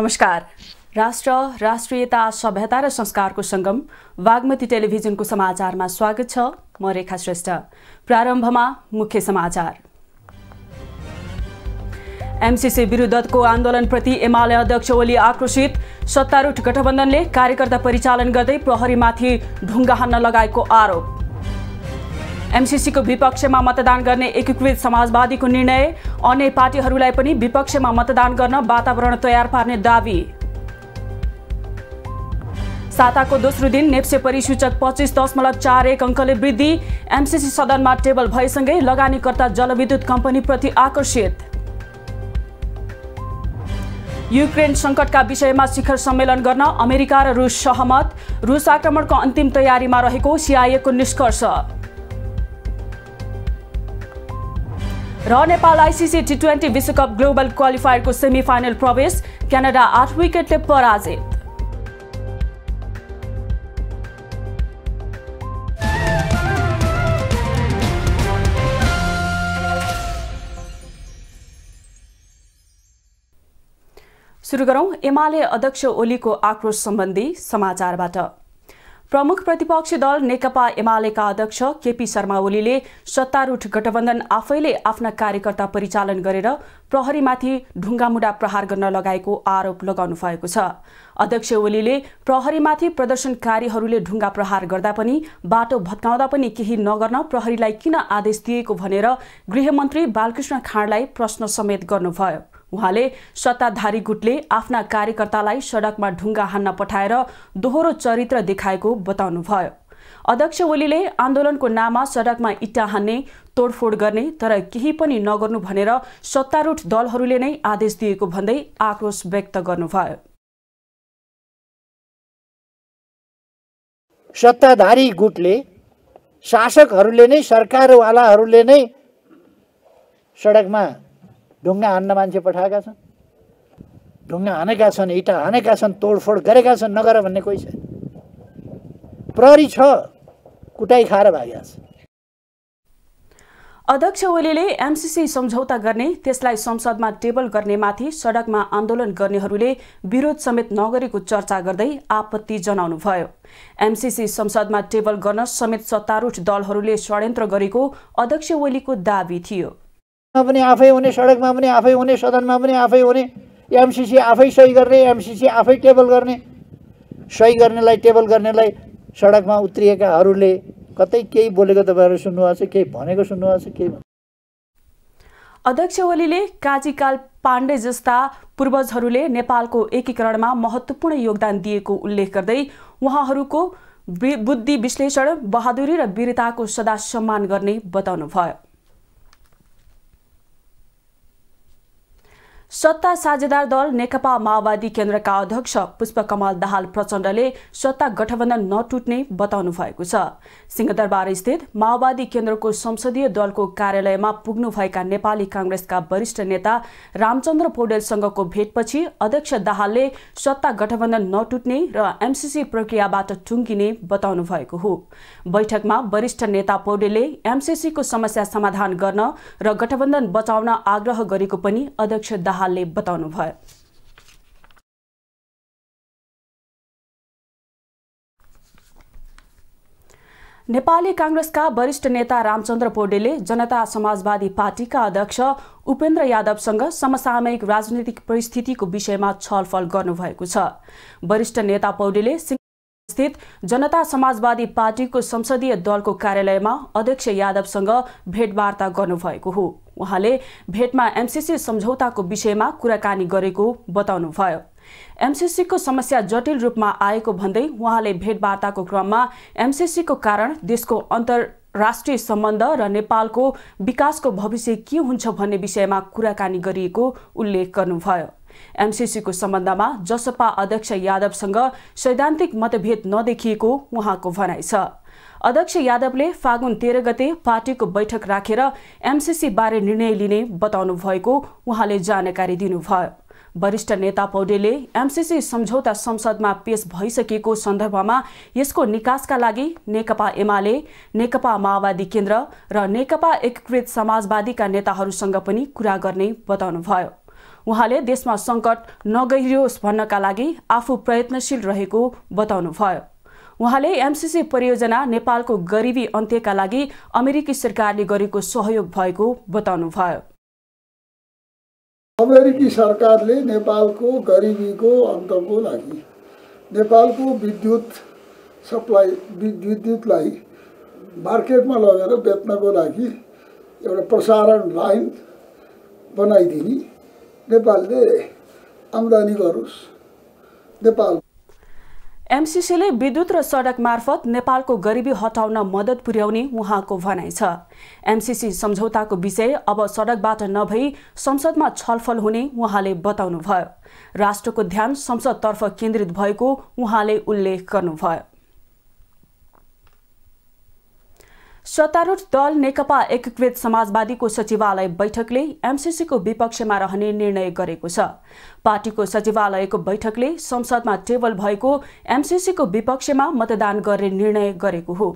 नमस्कार राष्ट्र राष्ट्रियता सभ्यता र संस्कारको सङ्गम बागमती टेलिभिजनको समाचारमा स्वागत छ म रेखा श्रेष्ठ प्रारम्भमा मुख्य समाचार एमसिसी विरुद्धको आन्दोलनप्रति एमाले अध्यक्ष ओली आक्रोशित सत्तारूढ गठबन्धनले कार्यकर्ता परिचालन गर्दै प्रहरीमाथि ढुङ्गा हान्न लगाएको आरोप एमसिसीको विपक्षमा मतदान गर्ने एकीकृत समाजवादीको निर्णय अन्य पार्टीहरूलाई पनि विपक्षमा मतदान गर्न वातावरण तयार पार्ने दावी साताको दोस्रो दिन नेप्से परिसूचक पच्चिस दशमलव चार एक अङ्कले वृद्धि एमसिसी सदनमा टेबल भएसँगै लगानीकर्ता जलविद्युत कम्पनीप्रति आकर्षित युक्रेन सङ्कटका विषयमा शिखर सम्मेलन गर्न अमेरिका र रुस सहमत रुस आक्रमणको अन्तिम तयारीमा रहेको सिआइएको निष्कर्ष र नेपाल आइसिसी टी ट्वेन्टी विश्वकप ग्लोबल क्वालिफायरको सेमी फाइनल प्रवेश क्यानाडा आठ विकेटले पराजित सुरु गरौँ एमाले अध्यक्ष ओलीको आक्रोश सम्बन्धी समाचारबाट प्रमुख प्रतिपक्षी दल नेकपा एमालेका अध्यक्ष केपी शर्मा ओलीले सत्तारूढ गठबन्धन आफैले आफ्ना कार्यकर्ता परिचालन गरेर प्रहरीमाथि ढुङ्गामुडा प्रहार गर्न लगाएको आरोप लगाउनु भएको छ अध्यक्ष ओलीले प्रहरीमाथि प्रदर्शनकारीहरूले ढुङ्गा प्रहार गर्दा पनि बाटो भत्काउँदा पनि केही नगर्न प्रहरीलाई किन आदेश दिएको भनेर गृहमन्त्री बालकृष्ण खाँडलाई प्रश्न समेत गर्नुभयो उहाँले सत्ताधारी गुटले आफ्ना कार्यकर्तालाई सडकमा ढुङ्गा हान्न पठाएर दोहोरो चरित्र देखाएको बताउनुभयो अध्यक्ष ओलीले आन्दोलनको नाममा सडकमा इट्टा हान्ने तोडफोड गर्ने तर केही पनि नगर्नु भनेर सत्तारूढ दलहरूले नै आदेश दिएको भन्दै आक्रोश व्यक्त गर्नुभयो सत्ताधारी गुटले शासकहरूले नै सरकारवालाहरूले नै सडकमा ढुङ्गा हान्न मान्छे पठाएका छन् ढुङ्गा हानेका छन् इँटा हानेका छन् तोडफोड गरेका छन् नगर भन्ने कोही छैन प्रहरी छ कुटाइ खाएर भागेका छन् अध्यक्ष ओलीले एमसिसी सम्झौता गर्ने त्यसलाई संसदमा टेबल गर्नेमाथि सडकमा आन्दोलन गर्नेहरूले विरोध समेत नगरेको चर्चा गर्दै आपत्ति जनाउनुभयो एमसिसी संसदमा टेबल गर्न समेत सत्तारूढ दलहरूले षड्यन्त्र गरेको अध्यक्ष ओलीको दावी थियो पनि आफै हुने सडकमा पनि आफै हुने सदनमा पनि आफै हुने एमसिसी आफै सही गर्ने एमसिसी आफै टेबल गर्ने सही गर्नेलाई टेबल गर्नेलाई सडकमा उत्रिएकाहरूले कतै केही बोलेको तपाईँहरू सुन्नुभएको छ केही भनेको सुन्नुभएको छ केही अध्यक्ष ओलीले काजीकाल पाण्डे जस्ता पूर्वजहरूले नेपालको एकीकरणमा महत्त्वपूर्ण योगदान दिएको उल्लेख गर्दै उहाँहरूको बुद्धि विश्लेषण बहादुरी र वीरताको सदा सम्मान गर्ने बताउनुभयो सत्ता साझेदार दल नेकपा माओवादी केन्द्रका अध्यक्ष पुष्पकमल दाहाल प्रचण्डले सत्ता गठबन्धन नटुट्ने बताउनु भएको छ सिंहदरबार स्थित माओवादी केन्द्रको संसदीय दलको कार्यालयमा पुग्नुभएका नेपाली कांग्रेसका वरिष्ठ नेता रामचन्द्र पौडेलसँगको भेटपछि अध्यक्ष दाहालले सत्ता गठबन्धन नटुट्ने र एमसीसी प्रक्रियाबाट टुङ्गिने बताउनु भएको हो बैठकमा वरिष्ठ नेता पौडेलले एमसीसीको समस्या समाधान गर्न र गठबन्धन बचाउन आग्रह गरेको पनि अध्यक्ष दाहाल दाहालले बताउनुभयो नेपाली काङ्ग्रेसका वरिष्ठ नेता रामचन्द्र पौडेले जनता समाजवादी पार्टीका अध्यक्ष उपेन्द्र यादवसँग समसामयिक राजनैतिक परिस्थितिको विषयमा छलफल गर्नुभएको छ वरिष्ठ नेता पौडेले स्थित जनता समाजवादी पार्टीको संसदीय दलको कार्यालयमा अध्यक्ष यादवसँग भेटवार्ता गर्नुभएको हो उहाँले भेटमा एमसिसी सम्झौताको विषयमा कुराकानी गरेको बताउनुभयो एमसिसीको समस्या जटिल रूपमा आएको भन्दै उहाँले भेटवार्ताको क्रममा एमसिसीको कारण देशको अन्तर्राष्ट्रिय सम्बन्ध र नेपालको विकासको भविष्य के हुन्छ भन्ने विषयमा कुराकानी गरिएको उल्लेख गर्नुभयो एमसिसीको सम्बन्धमा जसपा अध्यक्ष यादवसँग सैद्धान्तिक मतभेद नदेखिएको उहाँको भनाइ छ अध्यक्ष यादवले फागुन तेह्र गते पार्टीको बैठक राखेर रा बारे निर्णय लिने बताउनु भएको उहाँले जानकारी दिनुभयो वरिष्ठ नेता पौडेले एमसिसी सम्झौता संसदमा पेश भइसकेको सन्दर्भमा यसको निकासका लागि नेकपा एमाले नेकपा माओवादी केन्द्र र नेकपा एकीकृत समाजवादीका नेताहरूसँग पनि कुरा गर्ने बताउनुभयो उहाँले देशमा सङ्कट नगहिरियोस् भन्नका लागि आफू प्रयत्नशील रहेको बताउनुभयो उहाँले एमसिसी परियोजना नेपालको गरिबी अन्त्यका लागि अमेरिकी सरकारले गरेको सहयोग भएको बताउनुभयो अमेरिकी सरकारले नेपालको गरिबीको अन्तको लागि नेपालको विद्युत सप्लाई विद्युतलाई मार्केटमा लगेर बेच्नको लागि एउटा प्रसारण लाइन बनाइदिने नेपालले आमदानी गरोस् नेपाल एमसिसीले विद्युत र सडक मार्फत नेपालको गरिबी हटाउन मद्दत पुर्याउने उहाँको भनाइ छ एमसिसी सम्झौताको विषय अब सडकबाट नभई संसदमा छलफल हुने उहाँले बताउनुभयो राष्ट्रको ध्यान संसदतर्फ केन्द्रित भएको उहाँले उल्लेख गर्नुभयो सत्तारूढ़ दल नेकपा एकीकृत समाजवादीको सचिवालय बैठकले एमसिसीको विपक्षमा रहने निर्णय गरेको छ पार्टीको सचिवालयको बैठकले संसदमा टेबल भएको एमसिसीको विपक्षमा मतदान गर्ने निर्णय गरेको हो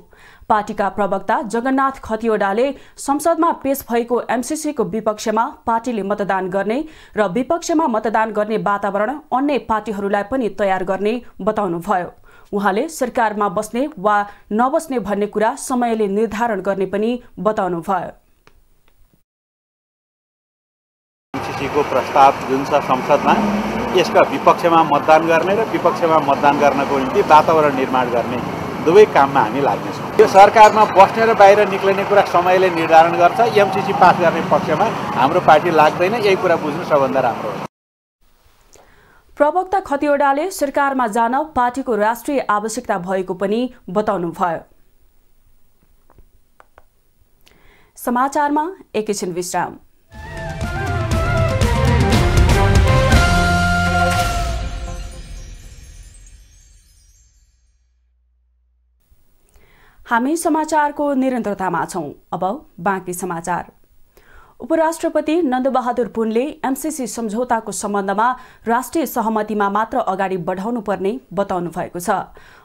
पार्टीका प्रवक्ता जगन्नाथ खतिवडाले संसदमा पेश भएको एमसीसीको विपक्षमा पार्टीले मतदान गर्ने र विपक्षमा मतदान गर्ने वातावरण अन्य पार्टीहरूलाई पनि तयार गर्ने बताउनुभयो उहाँले सरकारमा बस्ने वा नबस्ने भन्ने कुरा समयले निर्धारण गर्ने पनि बताउनुभयो को प्रस्ताव जुन छ संसदमा यसका विपक्षमा मतदान गर्ने र विपक्षमा मतदान गर्नको निम्ति वातावरण निर्माण गर्ने दुवै काममा हामी लाग्नेछौँ यो सरकारमा बस्ने र बाहिर निक्लिने कुरा समयले निर्धारण गर्छ एमसिसी पास गर्ने पक्षमा हाम्रो पार्टी लाग्दैन यही कुरा बुझ्नु सबभन्दा राम्रो हो प्रवक्ता खतिवडाले सरकारमा जान पार्टीको राष्ट्रिय आवश्यकता भएको पनि बताउनुभयो समाचारमा एकैछिन विश्राम हामी समाचारको निरन्तरतामा छौँ अब बाँकी समाचार उपराष्ट्रपति नन्दबहादुर पुनले एमसीसी सम्झौताको सम्बन्धमा राष्ट्रिय सहमतिमा मात्र अगाडि बढाउनुपर्ने बताउनु भएको छ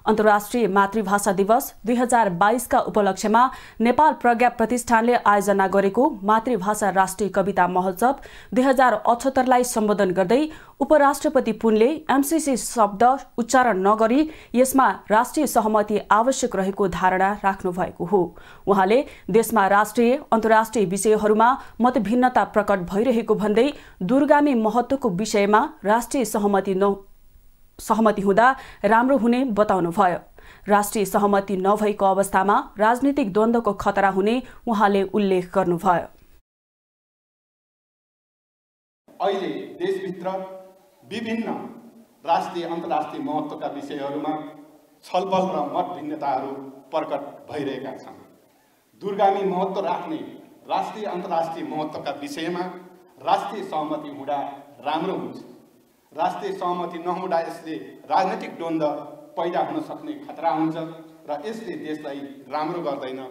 अन्तर्राष्ट्रिय मातृभाषा दिवस दुई हजार बाइसका उपलक्ष्यमा नेपाल प्रज्ञा प्रतिष्ठानले आयोजना गरेको मातृभाषा राष्ट्रिय कविता महोत्सव दुई हजार अठहत्तरलाई सम्बोधन गर्दै उपराष्ट्रपति पुनले एमसिसी शब्द उच्चारण नगरी यसमा राष्ट्रिय सहमति आवश्यक रहेको धारणा राख्नु भएको हो उहाँले देशमा राष्ट्रिय अन्तर्राष्ट्रिय विषयहरूमा मतभिन्नता प्रकट भइरहेको भन्दै दूरगामी महत्वको विषयमा राष्ट्रिय सहमति न सहमति हुँदा राम्रो हुने बताउनुभयो राष्ट्रिय सहमति नभएको अवस्थामा राजनीतिक द्वन्द्वको खतरा हुने उहाँले उल्लेख गर्नुभयो अहिले देशभित्र विभिन्न राष्ट्रिय अन्तर्राष्ट्रिय महत्त्वका विषयहरूमा छलफल र मत भिन्नताहरू प्रकट भइरहेका छन् दुर्गामी महत्त्व राख्ने राष्ट्रिय अन्तर्राष्ट्रिय महत्त्वका विषयमा राष्ट्रिय सहमति हुँदा राम्रो हुन्छ राष्ट्रिय सहमति नहुँदा यसले राजनैतिक द्वन्द पैदा हुन सक्ने खतरा हुन्छ र यसले देशलाई राम्रो गर्दैन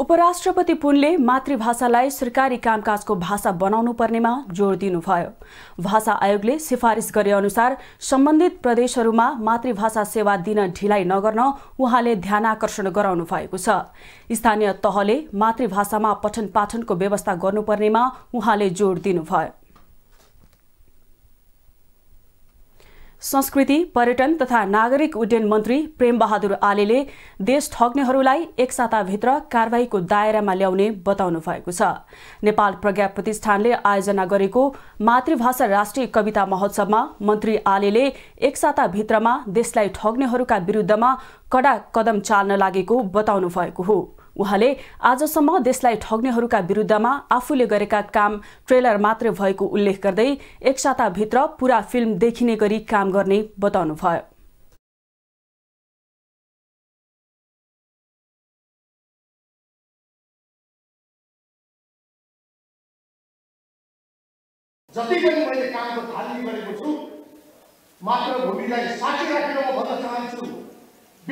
उपराष्ट्रपति पुनले मातृभाषालाई सरकारी कामकाजको भाषा बनाउनु पर्नेमा जोड दिनुभयो भाषा आयोगले सिफारिस गरे अनुसार सम्बन्धित प्रदेशहरूमा मातृभाषा सेवा दिन ढिलाइ नगर्न उहाँले ध्यान आकर्षण गराउनु भएको छ स्थानीय तहले मातृभाषामा पठन पाठनको व्यवस्था गर्नुपर्नेमा उहाँले जोड दिनुभयो संस्कृति पर्यटन तथा नागरिक उड्डयन मन्त्री प्रेमबहादुर आलेले देश ठग्नेहरूलाई एक साताभित्र कारवाहीको दायरामा ल्याउने बताउनु भएको छ नेपाल प्रज्ञा प्रतिष्ठानले आयोजना गरेको मातृभाषा राष्ट्रिय कविता महोत्सवमा मन्त्री आलेले एक साताभित्रमा देशलाई ठग्नेहरूका विरुद्धमा कडा कदम चाल्न लागेको बताउनु भएको हो उहाँले आजसम्म देशलाई ठग्नेहरूका विरुद्धमा आफूले गरेका काम ट्रेलर मात्रै भएको उल्लेख गर्दै एक साताभित्र पूरा फिल्म देखिने गरी काम गर्ने बताउनुभयो जति पनि मैले कामको थालनी गरेको छु मात्र भूमिलाई साँची राखेर म भन्न चाहन्छु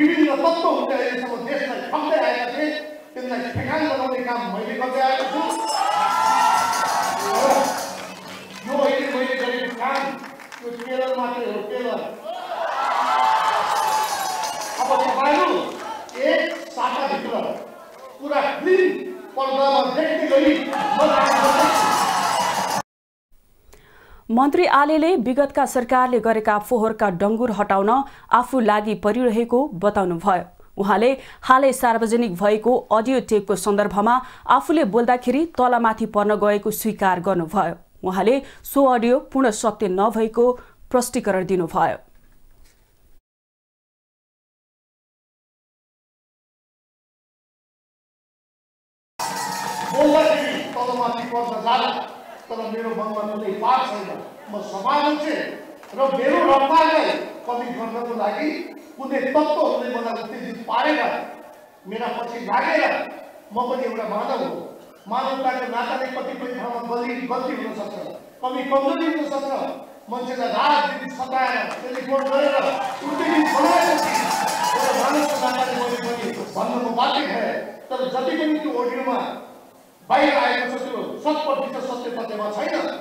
विभिन्न तत्त्वहरूले अहिलेसम्म देशलाई ठग्दै आएका थिए त्यसलाई ठेगान बनाउने काम मैले गर्दै आएको छु यो अहिले मैले गरेको काम यो टेलर मात्रै हो टेलर अब तपाईँहरू एक साताभित्र पुरा फिल्म पर्दामा देख्ने गरी मन्त्री आलेले विगतका सरकारले गरेका फोहोरका डङ्गुर हटाउन आफू लागि परिरहेको बताउनुभयो उहाँले हालै सार्वजनिक भएको अडियो टेपको सन्दर्भमा आफूले बोल्दाखेरि तलमाथि पर्न गएको स्वीकार गर्नुभयो उहाँले सो अडियो पूर्ण सत्य नभएको प्रष्टीकरण दिनुभयो म समालोचक र मेरो रम्बालाई कमी गर्नको लागि कुनै तत्त्वहरूले मलाई उत्तेजित पारेर मेरा पछि लागेर म पनि एउटा मानव हो मानवताको नाताले कतिपय ठाउँमा गल्ती गल्ती हुनसक्छ कमी कमजोरी हुनसक्छ मान्छेलाई रात दिन सताएर टेलिफोन गरेर उत्तेजित मैले पनि भन्नुको बाध्य तर जति पनि त्यो अडियोमा आएको छ त्यो शत सत्य छैन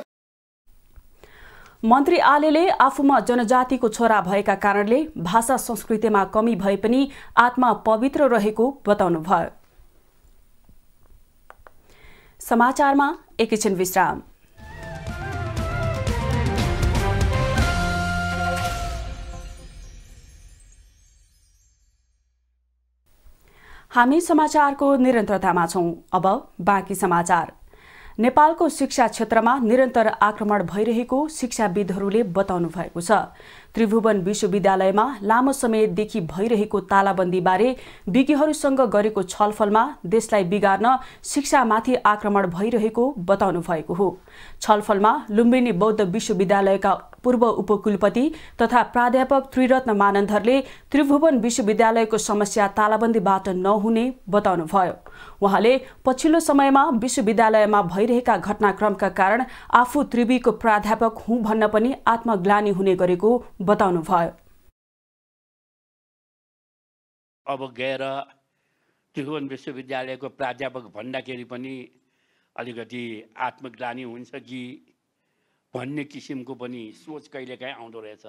मन्त्री आलेले आफूमा जनजातिको छोरा भएका कारणले भाषा संस्कृतिमा कमी भए पनि आत्मा पवित्र रहेको बताउनुभयो समाचारमा एकैछिन विश्राम हामी समाचारको निरन्तरतामा छौँ अब बाँकी समाचार नेपालको शिक्षा क्षेत्रमा निरन्तर आक्रमण भइरहेको शिक्षाविदहरूले बताउनु भएको छ त्रिभुवन विश्वविद्यालयमा लामो समयदेखि भइरहेको तालाबन्दीबारे विज्ञहरूसँग गरेको छलफलमा देशलाई बिगार्न शिक्षामाथि आक्रमण भइरहेको बताउनु भएको हो छलफलमा लुम्बिनी बौद्ध विश्वविद्यालयका पूर्व उपकुलपति तथा प्राध्यापक त्रिरत्न मानन्धरले त्रिभुवन विश्वविद्यालयको समस्या तालाबन्दीबाट नहुने बताउनुभयो उहाँले पछिल्लो समयमा विश्वविद्यालयमा भइरहेका घटनाक्रमका कारण आफू त्रिवीको प्राध्यापक हुँ भन्न पनि आत्मग्लानी हुने गरेको भयो अब गएर त्रिभुवन विश्वविद्यालयको प्राध्यापक भन्दाखेरि पनि अलिकति आत्मग्लानी हुन्छ कि भन्ने किसिमको पनि सोच कहिलेकाहीँ आउँदो रहेछ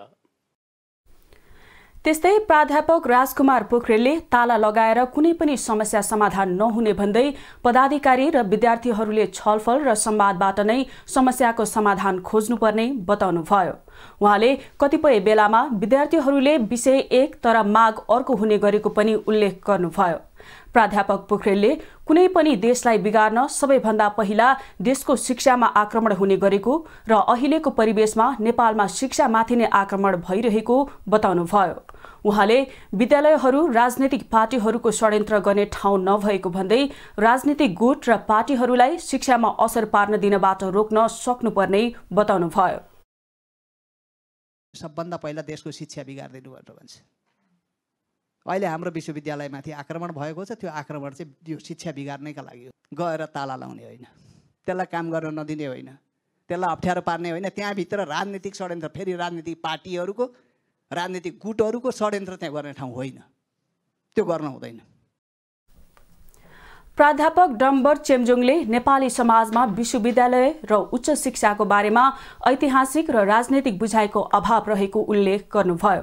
त्यस्तै प्राध्यापक राजकुमार पोखरेलले ताला लगाएर कुनै पनि समस्या समाधान नहुने भन्दै पदाधिकारी र विद्यार्थीहरूले छलफल र संवादबाट नै समस्याको समाधान खोज्नुपर्ने बताउनुभयो उहाँले कतिपय बेलामा विद्यार्थीहरूले विषय एक तर माग अर्को हुने गरेको पनि उल्लेख गर्नुभयो प्राध्यापक पोखरेलले कुनै पनि देशलाई बिगार्न सबैभन्दा पहिला देशको शिक्षामा आक्रमण हुने गरेको र अहिलेको परिवेशमा नेपालमा शिक्षामाथि नै आक्रमण भइरहेको बताउनुभयो उहाँले विद्यालयहरू राजनैतिक पार्टीहरूको षड्यन्त्र गर्ने ठाउँ नभएको भन्दै राजनीतिक गुट र पार्टीहरूलाई शिक्षामा असर पार्न दिनबाट रोक्न सक्नुपर्ने बताउनुभयो सबभन्दा पहिला देशको शिक्षा बिगारिदिनु भनेर भन्छ अहिले हाम्रो विश्वविद्यालयमाथि आक्रमण भएको छ त्यो आक्रमण चाहिँ यो शिक्षा बिगार्नैका लागि हो गएर ताला लाउने होइन त्यसलाई काम गर्न नदिने होइन त्यसलाई अप्ठ्यारो पार्ने होइन त्यहाँभित्र राजनीतिक षड्यन्त्र फेरि राजनीतिक पार्टीहरूको राजनीतिक गुटहरूको षड्यन्त्र त्यहाँ गर्ने ठाउँ होइन त्यो गर्न हुँदैन प्राध्यापक डम्बर चेम्जोङले नेपाली समाजमा विश्वविद्यालय र उच्च शिक्षाको बारेमा ऐतिहासिक र राजनैतिक बुझाइको अभाव रहेको उल्लेख गर्नुभयो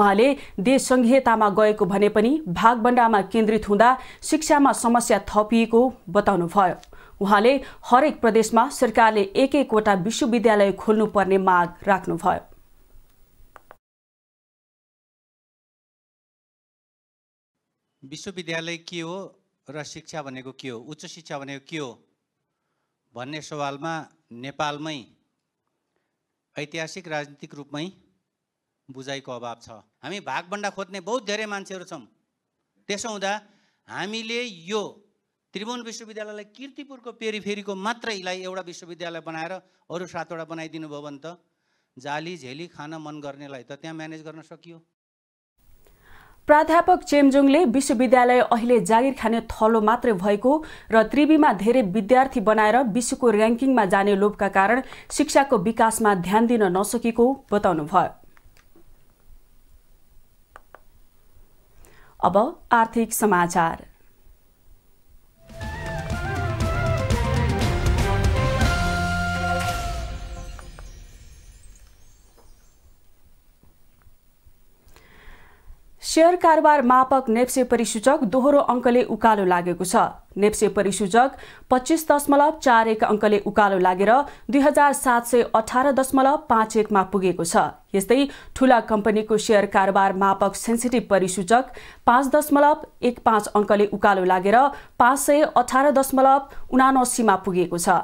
उहाँले देश संघीयतामा गएको भने पनि भागबण्डामा केन्द्रित हुँदा शिक्षामा समस्या थपिएको बताउनुभयो उहाँले हरेक प्रदेशमा सरकारले एक एकवटा विश्वविद्यालय खोल्नुपर्ने माग राख्नुभयो विश्वविद्यालय के हो र शिक्षा भनेको के हो उच्च शिक्षा भनेको के हो भन्ने सवालमा नेपालमै ऐतिहासिक राजनीतिक रूपमै बुझाइको अभाव छ हामी भागभन्डा खोज्ने बहुत धेरै मान्छेहरू छौँ त्यसो हुँदा हामीले यो त्रिभुवन विश्वविद्यालयलाई किर्तिपुरको पेरिफेरीको मात्रैलाई एउटा विश्वविद्यालय बनाएर अरू सातवटा बनाइदिनु भयो भने त जाली झेली खान मन गर्नेलाई त त्यहाँ म्यानेज गर्न सकियो प्राध्यापक चेमजुङले विश्वविद्यालय अहिले जागिर खाने थलो मात्रै भएको र त्रिवीमा धेरै विद्यार्थी बनाएर विश्वको र्याङ्किङमा जाने लोभका कारण शिक्षाको विकासमा ध्यान दिन नसकेको बताउनुभयो अब आर्थिक समाचार शेयर कारोबार मापक नेप्से परिसूचक दोहोरो अङ्कले उकालो लागेको छ नेप्से परिसूचक पच्चिस दशमलव चार एक अङ्कले उकालो लागेर दुई हजार सात सय अठार दशमलव पाँच एकमा पुगेको छ यस्तै ठूला कम्पनीको सेयर कारोबार मापक सेन्सिटिभ परिसूचक पाँच दशमलव एक पाँच अङ्कले उकालो लागेर पाँच सय अठार दशमलव उनासीमा पुगेको छ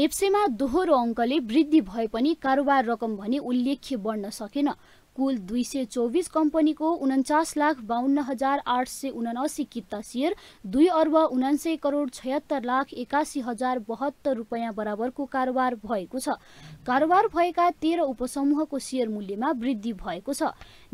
नेप्सेमा दोहोरो अङ्कले वृद्धि भए पनि कारोबार रकम भने उल्लेख्य बढ्न सकेन कुल दुई सय चौबिस कम्पनीको उन्चास लाख बाहन्न हजार आठ सय उनासी किता सेयर दुई अर्ब उनासे करोड छयत्तर लाख एकासी हजार बहत्तर रुपियाँ बराबरको कारोबार भएको छ कारोबार भएका तेह्र उपसमूहको सेयर मूल्यमा वृद्धि भएको छ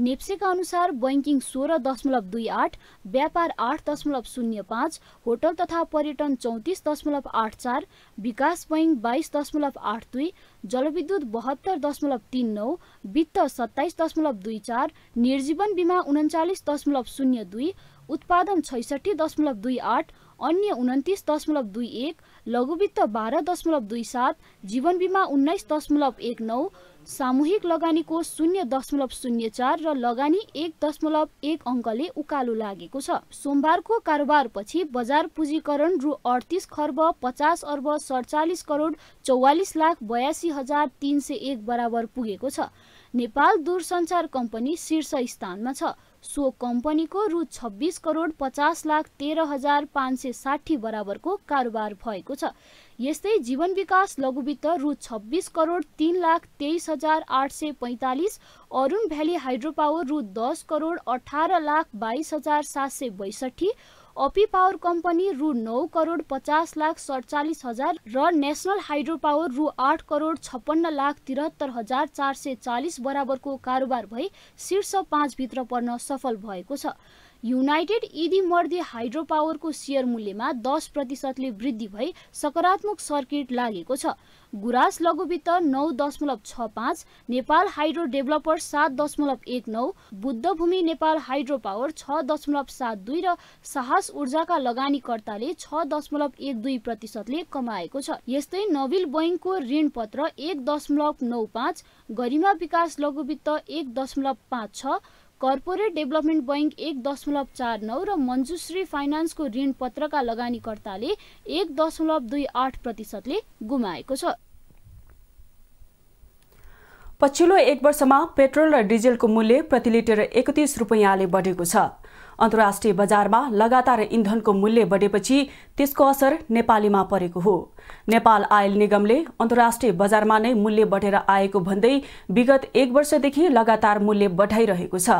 नेप्सेका अनुसार बैङ्किङ सोह्र दशमलव दुई आठ व्यापार आठ दशमलव शून्य पाँच होटल तथा पर्यटन चौतिस दशमलव आठ चार विकास बैङ्क बाइस दशमलव आठ दुई जलविद्युत बहत्तर दशमलव तिन नौ वित्त सत्ताइस दशमलव दुई चार निर्जीवन बिमा उन्चालिस दशमलव शून्य दुई उत्पादन छैसठी दशमलव दुई आठ अन्य उन्तिस दशमलव दुई एक लघुवित्त बाह्र दशमलव दुई सात जीवन बिमा उन्नाइस दशमलव एक नौ सामूहिक लगानीको शून्य दशमलव शून्य चार र लगानी एक दशमलव एक अङ्कले उकालो लागेको छ सोमबारको कारोबारपछि बजार पुँजीकरण रु अडतिस खर्ब पचास अर्ब सडचालिस करोड चौवालिस लाख बयासी हजार तिन सय एक बराबर पुगेको छ नेपाल दूरसञ्चार कम्पनी शीर्ष स्थानमा छ सो कम्पनीको रु छब्बिस करोड पचास लाख तेह्र हजार पाँच सय साठी बराबरको कारोबार भएको छ यस्तै जीवन विकास लघुवित्त रु छब्बिस करोड तिन लाख तेइस हजार आठ सय पैँतालिस अरुण भ्याली हाइड्रो पावर रु दस करोड अठार लाख बाइस हजार सात सय बैसठी अपी पावर कम्पनी रु नौ करोड पचास लाख सडचालिस हजार र नेसनल हाइड्रो पावर रु आठ करोड छप्पन्न लाख त्रिहत्तर हजार चार सय चालिस बराबरको कारोबार भई शीर्ष पाँचभित्र पर्न सफल भएको छ युनाइटेड यदि मर्दे हाइड्रो पावरको सेयर मूल्यमा दस प्रतिशतले वृद्धि भई सकारात्मक सर्किट लागेको छ गुराँस लघुवित्त नौ दशमलव छ पाँच नेपाल हाइड्रो डेभलपर सात दशमलव एक नौ बुद्धभूमि नेपाल हाइड्रो पावर छ दशमलव सात दुई र साहस ऊर्जाका लगानीकर्ताले छ दशमलव एक दुई प्रतिशतले कमाएको छ यस्तै नोबिल बैङ्कको ऋण पत्र एक दशमलव नौ पाँच गरिमा विकास लघुवित्त एक दशमलव पाँच छ कर्पोरेट डेभलपमेन्ट बैङ्क एक दशमलव चार नौ र मन्जुश्री फाइनान्सको पत्रका लगानीकर्ताले एक दशमलव दुई आठ प्रतिशतले गुमाएको छ पछिल्लो एक वर्षमा पेट्रोल र डिजेलको मूल्य प्रति लिटर एकतिस रुपियाँले बढेको छ अन्तर्राष्ट्रिय बजारमा लगातार इन्धनको मूल्य बढेपछि त्यसको असर नेपालीमा परेको हो नेपाल आयल निगमले अन्तर्राष्ट्रिय बजारमा नै मूल्य बढेर आएको भन्दै विगत एक वर्षदेखि लगातार मूल्य बढाइरहेको छ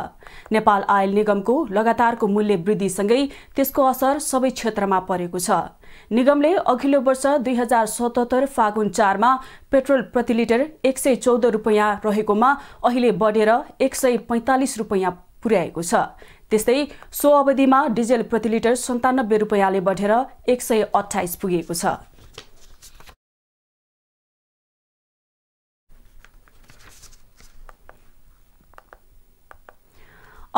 नेपाल आयल निगमको लगातारको मूल्य वृद्धिसँगै त्यसको असर सबै क्षेत्रमा परेको छ निगमले अघिल्लो वर्ष दुई हजार सतहत्तर फागुन चारमा पेट्रोल प्रति लिटर एक सय चौध रुपियाँ रहेकोमा अहिले बढेर एक सय पैँतालिस रुपियाँ पुर्याएको छ त्यस्तै सो अवधिमा डिजेल प्रति लिटर सन्तानब्बे रुपियाँले बढेर एक सय अठाइस पुगेको छ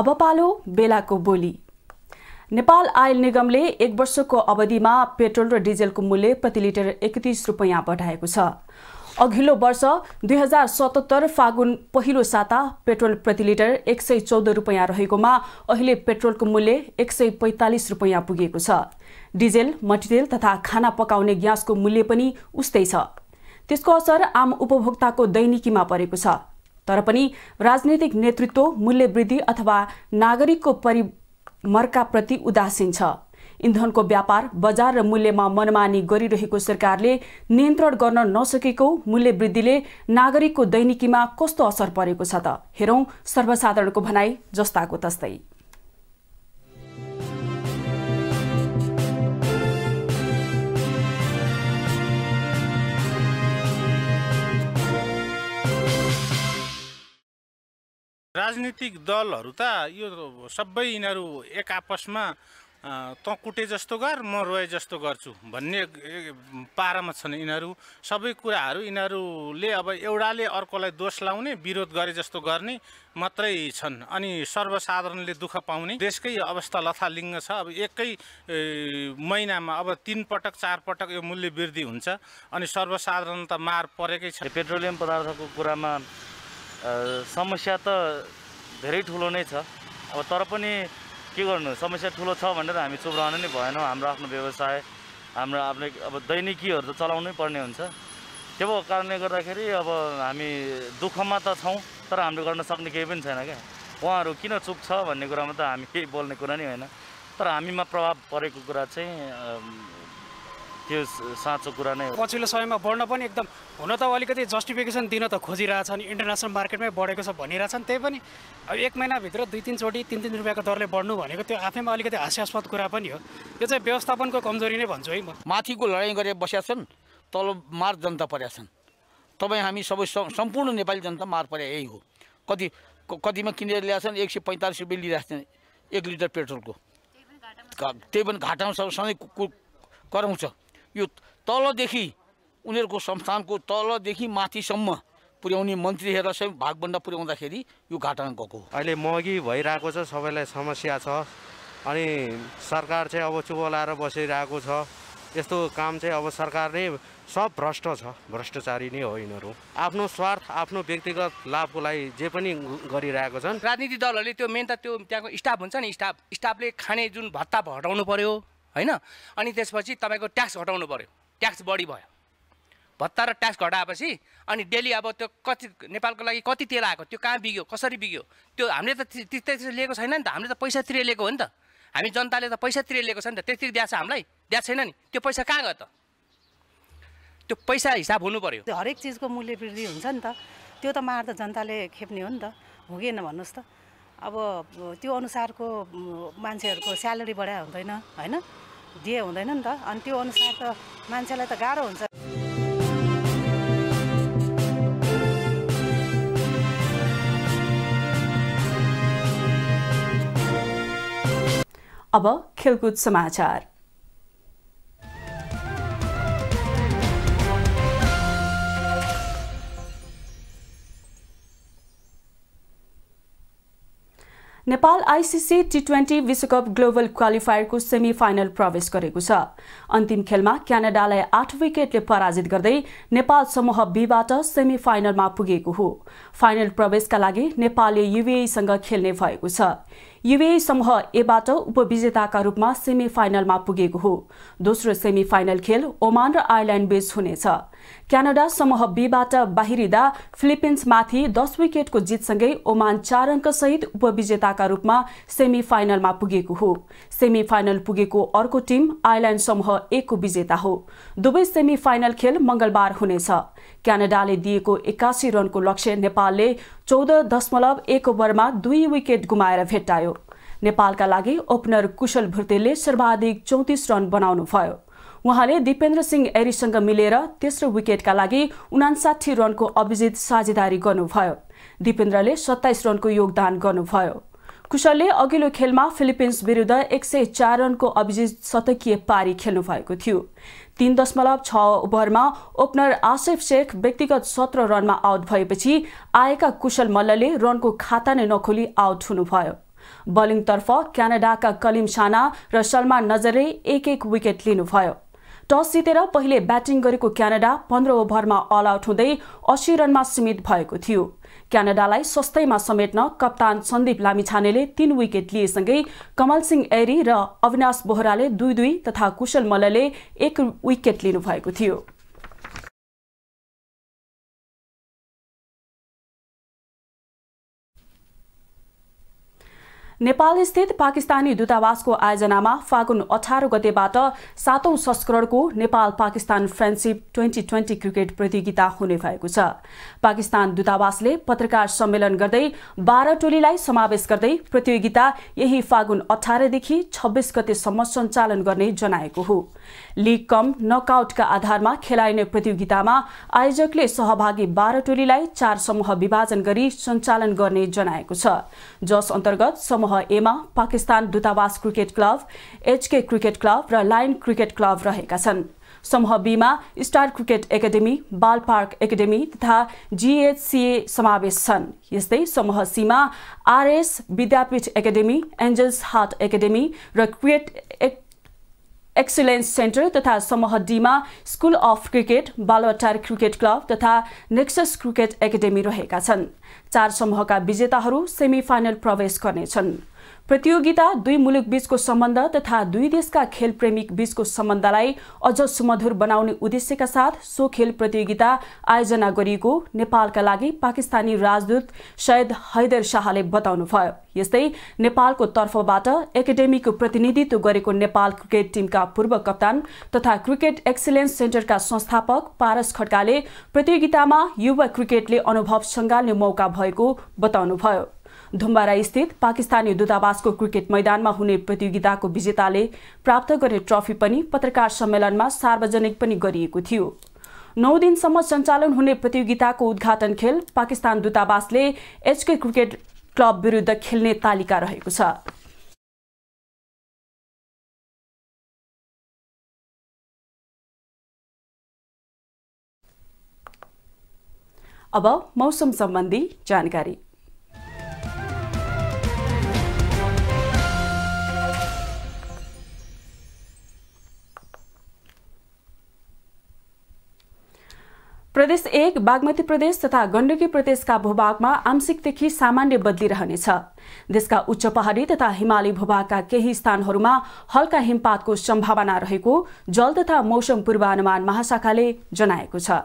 अब पालो बेलाको बोली नेपाल आयल निगमले एक वर्षको अवधिमा पेट्रोल र डिजेलको मूल्य प्रति लिटर एकतिस रुपियाँ बढाएको छ अघिल्लो वर्ष दुई हजार सतहत्तर फागुन पहिलो साता पेट्रोल प्रति लिटर एक सय चौध रुपियाँ रहेकोमा अहिले पेट्रोलको मूल्य एक सय पैँतालिस रुपियाँ पुगेको छ डिजेल मटेरियल तथा खाना पकाउने ग्यासको मूल्य पनि उस्तै छ त्यसको असर आम उपभोक्ताको दैनिकीमा परेको छ तर पनि राजनैतिक नेतृत्व मूल्य वृद्धि अथवा नागरिकको परिमर्काप्रति उदासीन छ इन्धनको व्यापार बजार र मूल्यमा मनमानी गरिरहेको सरकारले नियन्त्रण गर्न नसकेको मूल्य वृद्धिले नागरिकको दैनिकीमा कस्तो असर परेको छ त हेरौँ सर्वसाधारणको भनाई जस्ताको तस्तै राजनीतिक दलहरू त यो सबै यिनीहरू एक आपसमा तँ कुटे जस्तो गर म रोए जस्तो गर्छु भन्ने पारामा छन् यिनीहरू सबै कुराहरू यिनीहरूले अब एउटाले अर्कोलाई दोष लाउने विरोध गरे जस्तो गर्ने मात्रै छन् अनि सर्वसाधारणले दुःख पाउने देशकै अवस्था लथालिङ्ग छ अब एकै महिनामा अब तिन पटक चार पटक यो मूल्य वृद्धि हुन्छ अनि सर्वसाधारण त मार परेकै छ पेट्रोलियम पदार्थको कुरामा समस्या त धेरै ठुलो नै छ अब तर पनि के गर्नु समस्या ठुलो छ भनेर हामी चुप रहनु नै भएन हाम्रो आफ्नो व्यवसाय हाम्रो आफ्नो अब दैनिकीहरू त चलाउनै पर्ने हुन्छ त्यो भएको कारणले गर्दाखेरि अब हामी दुःखमा त छौँ तर हामीले गर्न सक्ने केही पनि छैन क्या उहाँहरू किन चुप छ भन्ने कुरामा त हामी केही बोल्ने कुरा नै होइन तर हामीमा प्रभाव परेको कुरा चाहिँ त्यो साँचो कुरा नै पछिल्लो समयमा बढ्न पनि एकदम हुन त अलिकति जस्टिफिकेसन दिन त खोजिरहेछन् इन्टरनेसनल मार्केटमै बढेको छ भनिरहेछन् त्यही पनि अब एक महिनाभित्र दुई तिनचोटि तिन तिन रुपियाँको दरले बढ्नु भनेको त्यो आफैमा अलिकति हास्यास्पद कुरा पनि हो त्यो चाहिँ व्यवस्थापनको कमजोरी नै भन्छु है म माथिको लडाइँ गरेर बसेका छन् तल मार जनता परेका छन् तपाईँ हामी सबै सम्पूर्ण नेपाली जनता मार परे यही हो कति कतिमा किनेर ल्याएको छन् एक सय पैँतालिस रुपियाँ लिइरहेको छन् एक लिटर पेट्रोलको त्यही पनि घाटामा सबै सधैँ कराउँछ यो तलदेखि उनीहरूको संस्थानको तलदेखि माथिसम्म पुर्याउने मन्त्रीहरू सबै भागभन्दा पुर्याउँदाखेरि यो घाटामा गएको अहिले महँगी भइरहेको छ सबैलाई समस्या छ अनि सरकार चाहिँ अब चुबो लाएर बसिरहेको छ यस्तो काम चाहिँ अब सरकार नै सब भ्रष्ट छ भ्रष्टाचारी नै हो यिनीहरू आफ्नो स्वार्थ आफ्नो व्यक्तिगत लाभको लागि जे पनि गरिरहेको छन् राजनीतिक दलहरूले त्यो मेन त त्यो त्यहाँको स्टाफ हुन्छ नि स्टाफ स्टाफले खाने जुन भत्ता हटाउनु पर्यो होइन अनि त्यसपछि तपाईँको ट्याक्स घटाउनु पऱ्यो ट्याक्स बढी भयो भत्ता र ट्याक्स घटाएपछि अनि डेली अब त्यो कति नेपालको लागि कति तेल आएको त्यो कहाँ बिग्यो कसरी बिग्यो त्यो हामीले त त्यस्तै त्यस्तो लिएको छैन नि त हामीले त पैसा तिरे लिएको हो नि त हामी जनताले त पैसा तिरे लिएको छ नि त त्यति दिएको छ हामीलाई दिएको छैन नि त्यो पैसा कहाँ गयो त त्यो पैसा हिसाब हुनु पऱ्यो हरेक चिजको मूल्य वृद्धि हुन्छ नि त त्यो त मार त जनताले खेप्ने हो नि त हो कि भन्नुहोस् त अब त्यो अनुसारको मान्छेहरूको स्यालेरी बढाए हुँदैन होइन दिए हुँदैन नि त अनि त्यो अनुसार त मान्छेलाई त गाह्रो हुन्छ अब खेलकुद समाचार नेपाल आइसिसी टी ट्वेन्टी विश्वकप ग्लोबल क्वालिफायरको सेमी फाइनल प्रवेश गरेको छ अन्तिम खेलमा क्यानाडालाई आठ विकेटले पराजित गर्दै नेपाल समूह बीबाट सेमी फाइनलमा पुगेको हो फाइनल प्रवेशका लागि नेपालले युएईसँग खेल्ने भएको छ युए समूह एबाट उपविजेताका रूपमा सेमी फाइनलमा पुगेको हो दोस्रो सेमी फाइनल खेल ओमान र आयरल्यान्ड बीच हुनेछ क्यानाडा समूह बीबाट बाहिरिँदा फिलिपिन्समाथि दस विकेटको जितसँगै ओमान चार अङ्कसहित उपविजेताका रूपमा सेमी फाइनलमा पुगेको हो सेमी फाइनल पुगेको अर्को टिम आयरल्याण्ड समूह एकको विजेता हो दुवै सेमी फाइनल खेल मंगलबार हुनेछ क्यानाडाले दिएको एक्कासी रनको लक्ष्य नेपालले चौध दशमलव एक ओभरमा दुई विकेट गुमाएर भेट्टायो नेपालका लागि ओपनर कुशल भुर्तेले सर्वाधिक चौतिस रन बनाउनु भयो उहाँले दिपेन्द्र सिंह एरीसँग मिलेर तेस्रो विकेटका लागि उनासाठी रनको अभिजित साझेदारी गर्नुभयो दिपेन्द्रले सत्ताइस रनको योगदान गर्नुभयो कुशलले अघिल्लो खेलमा फिलिपिन्स विरुद्ध एक सय चार रनको अभिजित शतकीय पारी खेल्नु भएको थियो तीन दशमलव छ ओभरमा ओपनर आसिफ शेख व्यक्तिगत सत्र रनमा आउट भएपछि आएका कुशल मल्लले रनको खाता नै नखोली आउट हुनुभयो बलिङतर्फ क्यानाडाका कलिम साना र सलमान नजरले एक एक विकेट लिनुभयो टस जितेर पहिले ब्याटिङ गरेको क्यानाडा पन्ध्र ओभरमा अल आउट हुँदै अस्सी रनमा सीमित भएको थियो क्यानाडालाई सस्तैमा समेट्न कप्तान सन्दीप लामिछानेले तीन विकेट लिएसँगै कमल सिंह एरी र अविनाश बोहराले दुई दुई तथा कुशल मल्लले एक विकेट लिनुभएको थियो नेपालस्थित पाकिस्तानी दूतावासको आयोजनामा फागुन अठार गतेबाट सातौं संस्करणको Nepal Pakistan friendship twenty twenty cricket प्रतियोगिता हुने भएको छ पाकिस्तान दूतावासले पत्रकार सम्मेलन गर्दै बाह्र टोलीलाई समावेश गर्दै प्रतियोगिता यही फागुन अठारदेखि छब्बीस गतेसम्म सञ्चालन गर्ने जनाएको हो लिग कम नकआउटका आधारमा खेलाइने प्रतियोगितामा आयोजकले सहभागी बाह्र टोलीलाई चार समूह विभाजन गरी सञ्चालन गर्ने जनाएको छ जस अन्तर्गत समूह एमा पाकिस्तान दूतावास cricket club HK cricket club र लायन क्रिकेट क्लब रहेका छन् समूह बीमा star cricket academy ball park academy तथा जिएचसिए समावेश छन् यस्तै समूह सीमा RS Vidyapeeth academy angels heart academy र क्रिकेट एक्सिलेन्स सेन्टर तथा समूह डीमा school of cricket Baluwatar cricket club तथा नेक्सस क्रिकेट एकाडेमी रहेका छन् चार समूहका विजेताहरू सेमी फाइनल प्रवेश गर्नेछन् प्रतियोगिता दुई मुलुक बीचको सम्बन्ध तथा दुई देशका खेल प्रेमिक बीचको सम्बन्धलाई अझ सुमधुर बनाउने उद्देश्यका साथ सो खेल प्रतियोगिता आयोजना गरिएको नेपालका लागि पाकिस्तानी राजदूत सैयद हैदर शाहले बताउनुभयो यस्तै नेपालको तर्फबाट एकाडेमीको प्रतिनिधित्व गरेको नेपाल क्रिकेट टिमका पूर्व कप्तान तथा क्रिकेट एक्सिलेन्स सेन्टरका संस्थापक पारस खड्काले प्रतियोगितामा युवा क्रिकेटले अनुभव सङ्घाल्ने मौका भएको बताउनुभयो धुम्बारा स्थित पाकिस्तानी दूतावासको क्रिकेट मैदानमा हुने प्रतियोगिताको विजेताले प्राप्त गर्ने ट्रफी पनि पत्रकार सम्मेलनमा सार्वजनिक पनि गरिएको थियो नौ दिनसम्म सञ्चालन हुने प्रतियोगिताको उद्घाटन खेल पाकिस्तान दूतावासले एचके क्रिकेट क्लब विरुद्ध खेल्ने तालिका रहेको छ अब मौसम सम्बन्धी जानकारी प्रदेश एक बागमती प्रदेश तथा गण्डकी प्रदेशका भूभागमा आंशिकदेखि सामान्य बदली रहनेछ देशका उच्च पहाडी तथा हिमाली भूभागका केही स्थानहरूमा हल्का हिमपातको सम्भावना रहेको जल तथा मौसम पूर्वानुमान महाशाखाले जनाएको छ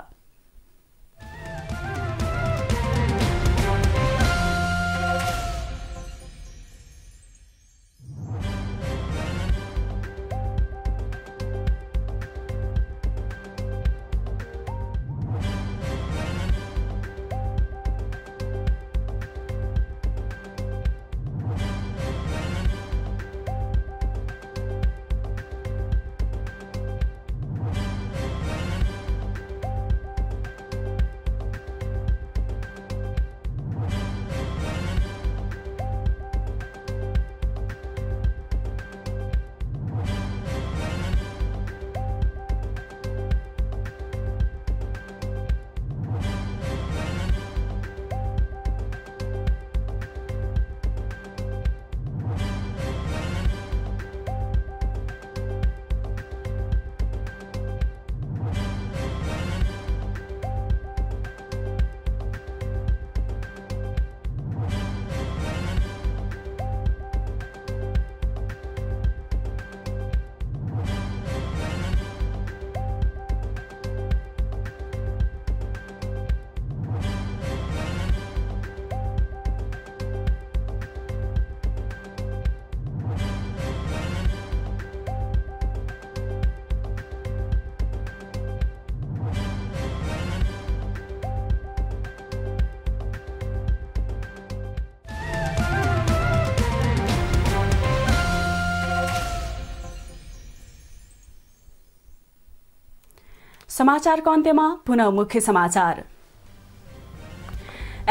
समाचारको अन्त्यमा पुनः मुख्य समाचार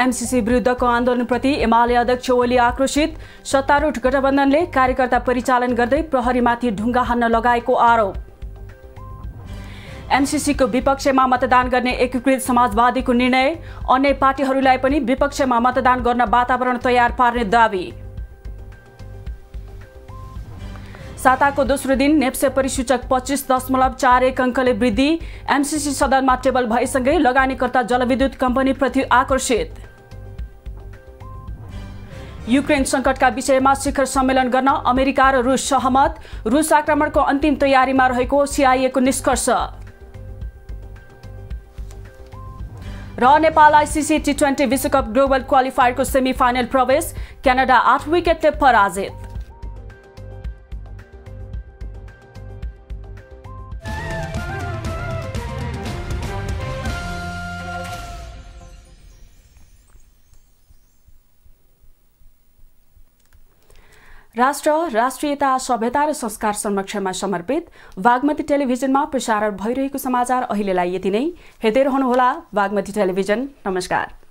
एमसिसी विरुद्धको आन्दोलनप्रति एमाले अध्यक्ष ओली आक्रोशित सत्तारूढ गठबन्धनले कार्यकर्ता परिचालन गर्दै प्रहरीमाथि ढुङ्गा हान्न लगाएको आरोप एमसिसीको विपक्षमा मतदान गर्ने एकीकृत समाजवादीको निर्णय अन्य पार्टीहरूलाई पनि विपक्षमा मतदान गर्न वातावरण तयार पार्ने दावी साताको दोस्रो दिन नेप्से परिसूचक पच्चिस दशमलव चार एक अङ्कले वृद्धि एमसिसी सदनमा टेबल भएसँगै लगानीकर्ता जलविद्युत कम्पनीप्रति आकर्षित युक्रेन सङ्कटका विषयमा शिखर सम्मेलन गर्न अमेरिका र रुस सहमत रुस आक्रमणको अन्तिम तयारीमा रहेको सिआइएको निष्कर्ष र नेपाल आइसिसी टी ट्वेन्टी विश्वकप ग्लोबल क्वालिफायरको सेमिफाइनल प्रवेश क्यानाडा आठ विकेटले पराजित राष्ट्र राष्ट्रियता सभ्यता र संस्कार संरक्षणमा समर्पित बागमती टेलिभिजनमा प्रसारण भइरहेको समाचार अहिलेलाई यति नै हेर्दै रहनुहोला बागमती टेलिभिजन नमस्कार